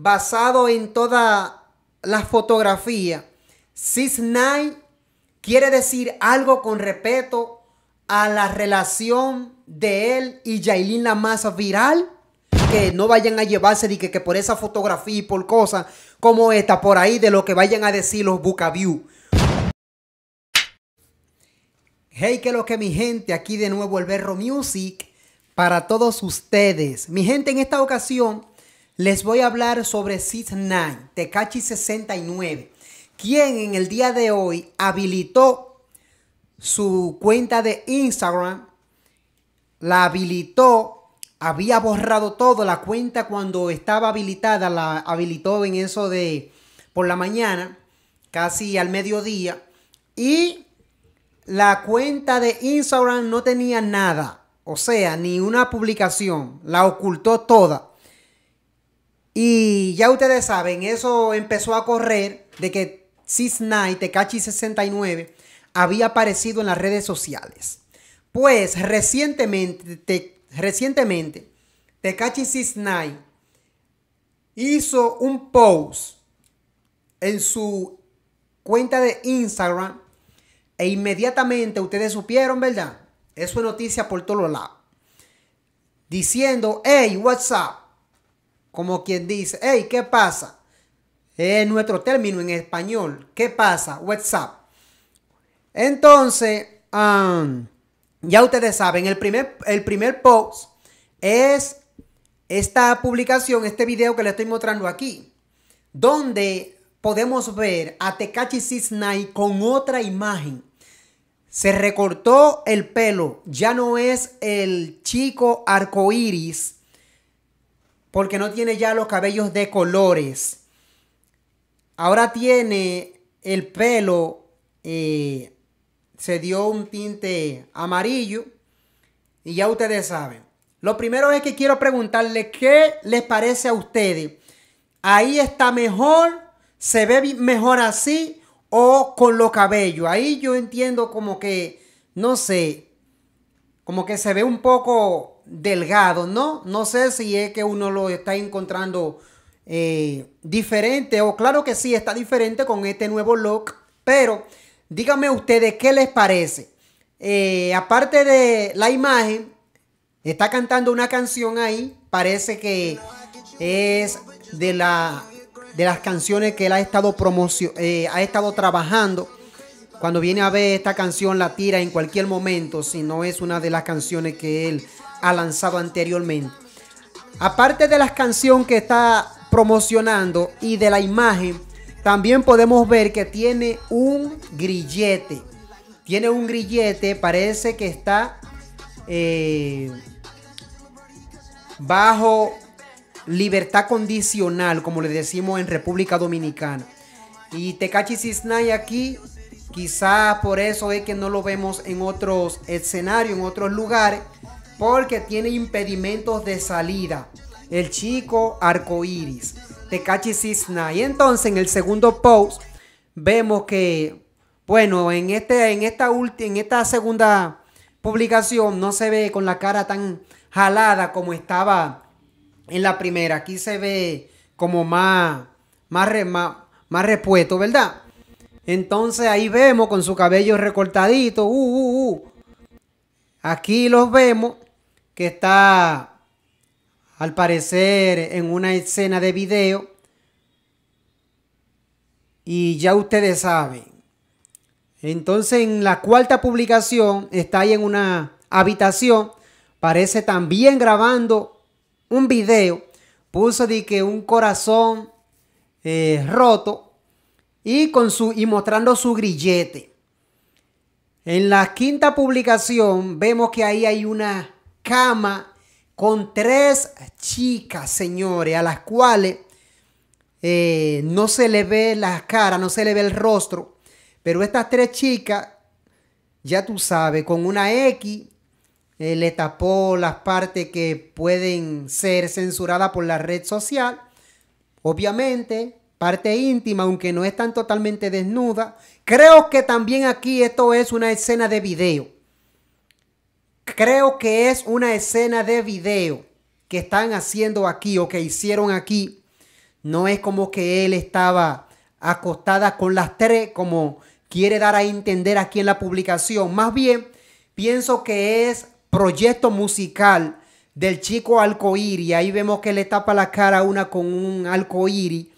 basado en toda la fotografía, Cisnay... quiere decir algo con respeto a la relación de él y Yailin la masa viral. Que no vayan a llevarse de que, por esa fotografía y por cosas como esta por ahí de lo que vayan a decir los Bucaview. Hey, que lo que mi gente, aquí de nuevo el Berro Music para todos ustedes. Mi gente, en esta ocasión les voy a hablar sobre Sid Nine, Tekachi 69, quien en el día de hoy habilitó su cuenta de Instagram, la habilitó, había borrado todo, la cuenta cuando estaba habilitada, la habilitó en eso de por la mañana, casi al mediodía, y la cuenta de Instagram no tenía nada, o sea, ni una publicación, la ocultó toda. Y ya ustedes saben, eso empezó a correr de que te Tekachi69 había aparecido en las redes sociales. Pues recientemente, te, recientemente Tekachi hizo un post en su cuenta de Instagram e inmediatamente ustedes supieron, ¿verdad? Eso es noticia por todos lados. Diciendo, hey, what's up? Como quien dice, hey, ¿qué pasa? Es nuestro término en español. ¿Qué pasa? WhatsApp. Entonces, um, ya ustedes saben, el primer, el primer post es esta publicación, este video que le estoy mostrando aquí, donde podemos ver a Tekachi Sisnai con otra imagen. Se recortó el pelo, ya no es el chico arcoíris porque no tiene ya los cabellos de colores. Ahora tiene el pelo, eh, se dio un tinte amarillo y ya ustedes saben. Lo primero es que quiero preguntarle qué les parece a ustedes. Ahí está mejor, se ve mejor así o con los cabellos. Ahí yo entiendo como que, no sé, como que se ve un poco delgado, ¿no? No sé si es que uno lo está encontrando eh, diferente o claro que sí, está diferente con este nuevo look, pero díganme ustedes qué les parece. Eh, aparte de la imagen, está cantando una canción ahí, parece que es de, la, de las canciones que él ha estado, eh, ha estado trabajando. Cuando viene a ver esta canción la tira en cualquier momento, si no es una de las canciones que él ha lanzado anteriormente. Aparte de las canciones que está promocionando y de la imagen, también podemos ver que tiene un grillete. Tiene un grillete, parece que está eh, bajo libertad condicional, como le decimos en República Dominicana. Y Tecachi Cisnay aquí, quizás por eso es que no lo vemos en otros escenarios, en otros lugares porque tiene impedimentos de salida. El chico arcoíris, Tekachi Cisna. Y entonces en el segundo post vemos que, bueno, en, este, en, esta en esta segunda publicación no se ve con la cara tan jalada como estaba en la primera. Aquí se ve como más, más, más, repuesto, ¿verdad? Entonces ahí vemos con su cabello recortadito. Uh, uh, uh. Aquí los vemos que está al parecer en una escena de video. Y ya ustedes saben. Entonces en la cuarta publicación está ahí en una habitación. Parece también grabando un video. Puso de que un corazón eh, roto y, con su, y mostrando su grillete. En la quinta publicación vemos que ahí hay una cama con tres chicas, señores, a las cuales eh, no se le ve la cara, no se le ve el rostro. Pero estas tres chicas, ya tú sabes, con una X eh, le tapó las partes que pueden ser censuradas por la red social. Obviamente, parte íntima, aunque no están totalmente desnuda Creo que también aquí esto es una escena de video creo que es una escena de video que están haciendo aquí o que hicieron aquí. No es como que él estaba acostada con las tres, como quiere dar a entender aquí en la publicación. Más bien, pienso que es proyecto musical del chico Alcohiri. Ahí vemos que le tapa la cara una con un Alcohiri.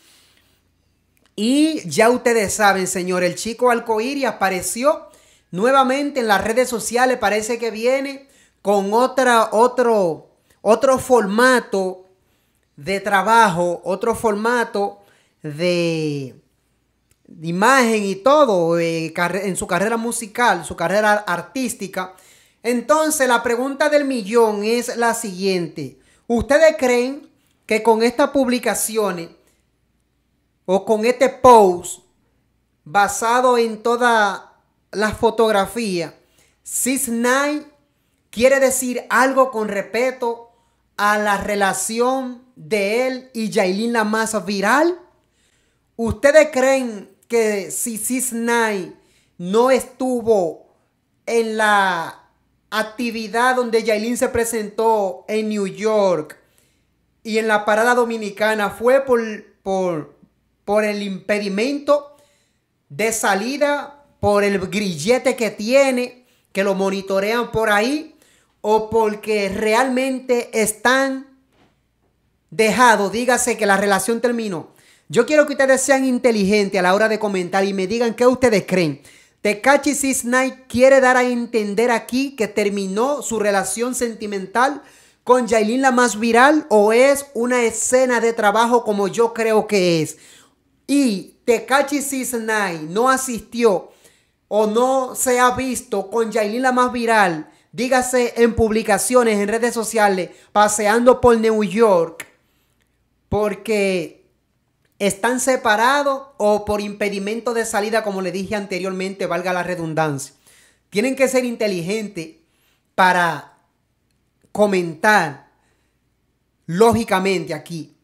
Y ya ustedes saben, señor, el chico arcoíris apareció nuevamente en las redes sociales parece que viene con otra, otro, otro formato de trabajo, otro formato de, imagen y todo eh, en su carrera musical, su carrera artística. Entonces la pregunta del millón es la siguiente. ¿Ustedes creen que con estas publicaciones o con este post basado en toda la fotografía, Cisnay quiere decir algo con respeto a la relación de él y Yailin la masa viral? ¿Ustedes creen que si Cisnay no estuvo en la actividad donde Yailin se presentó en New York y en la parada dominicana fue por, por, por el impedimento de salida por el grillete que tiene, que lo monitorean por ahí, o porque realmente están dejados. Dígase que la relación terminó. Yo quiero que ustedes sean inteligentes a la hora de comentar y me digan qué ustedes creen. Tekachi Cisnay quiere dar a entender aquí que terminó su relación sentimental con Yailin la más viral o es una escena de trabajo como yo creo que es. Y Tekachi Cisnay. no asistió o no se ha visto con Yailin la más viral, dígase en publicaciones, en redes sociales, paseando por New York, porque están separados o por impedimento de salida, como le dije anteriormente, valga la redundancia. Tienen que ser inteligentes para comentar lógicamente aquí.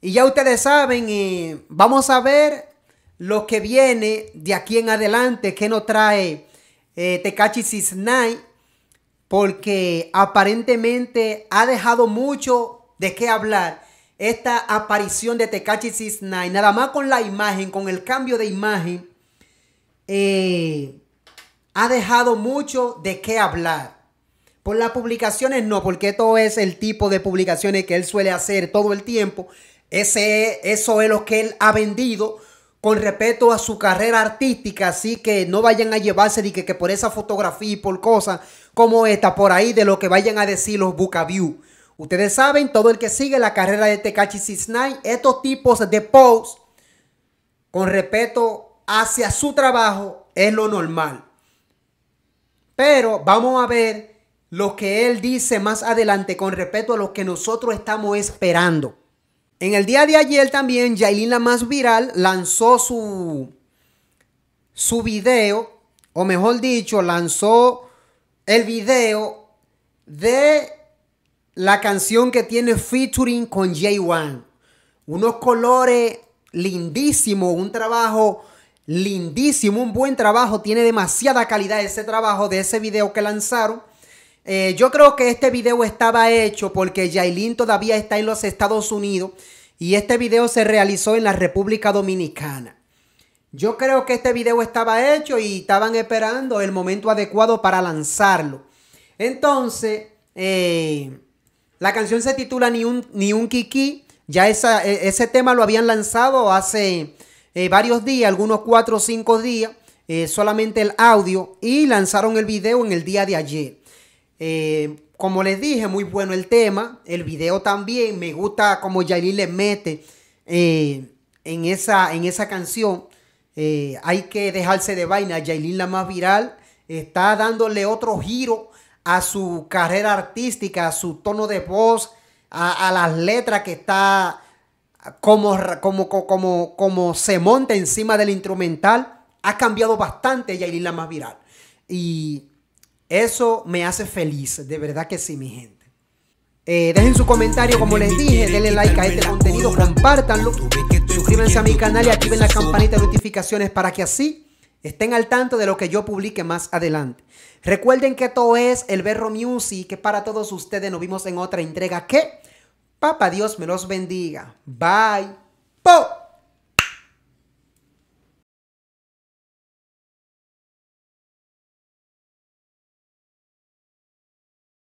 Y ya ustedes saben, y eh, vamos a ver lo que viene de aquí en adelante, que nos trae eh, Tekachi porque aparentemente ha dejado mucho de qué hablar esta aparición de Tekachi Cisnay. nada más con la imagen, con el cambio de imagen, eh, ha dejado mucho de qué hablar. Por las publicaciones no, porque todo es el tipo de publicaciones que él suele hacer todo el tiempo. Ese, eso es lo que él ha vendido con respeto a su carrera artística, así que no vayan a llevarse de que, que por esa fotografía y por cosas como esta por ahí de lo que vayan a decir los Bucaview. Ustedes saben, todo el que sigue la carrera de Tekachi 69, estos tipos de posts con respeto hacia su trabajo es lo normal. Pero vamos a ver lo que él dice más adelante con respecto a lo que nosotros estamos esperando. En el día de ayer también, Yailin la más viral lanzó su, su video, o mejor dicho, lanzó el video de la canción que tiene featuring con J1. Unos colores lindísimos, un trabajo lindísimo, un buen trabajo, tiene demasiada calidad ese trabajo de ese video que lanzaron. Eh, yo creo que este video estaba hecho porque Yailin todavía está en los Estados Unidos y este video se realizó en la República Dominicana. Yo creo que este video estaba hecho y estaban esperando el momento adecuado para lanzarlo. Entonces, eh, la canción se titula Ni un, Ni un Kiki. Ya e, ese tema lo habían lanzado hace eh, varios días, algunos cuatro o cinco días, solamente el audio, y lanzaron el video en el día de ayer. Eh, como les dije, muy bueno el tema. El video también. Me gusta como Yailin le mete eh, en, esa, en esa canción. Eh, hay que dejarse de vaina. Yailin la más viral. Está dándole otro giro a su carrera artística, a su tono de voz, a, las letras que está como, como, como, como se monta encima del instrumental. Ha cambiado bastante Yailin la más viral. Y eso me hace feliz, de verdad que sí, mi gente. Eh, dejen su comentario, como les dije, denle like a este contenido, compártanlo, suscríbanse a mi canal y activen la campanita de notificaciones para que así estén al tanto de lo que yo publique más adelante. Recuerden que todo es El Berro Music, que para todos ustedes nos vimos en otra entrega que, Papa Dios me los bendiga. Bye. ¡Po!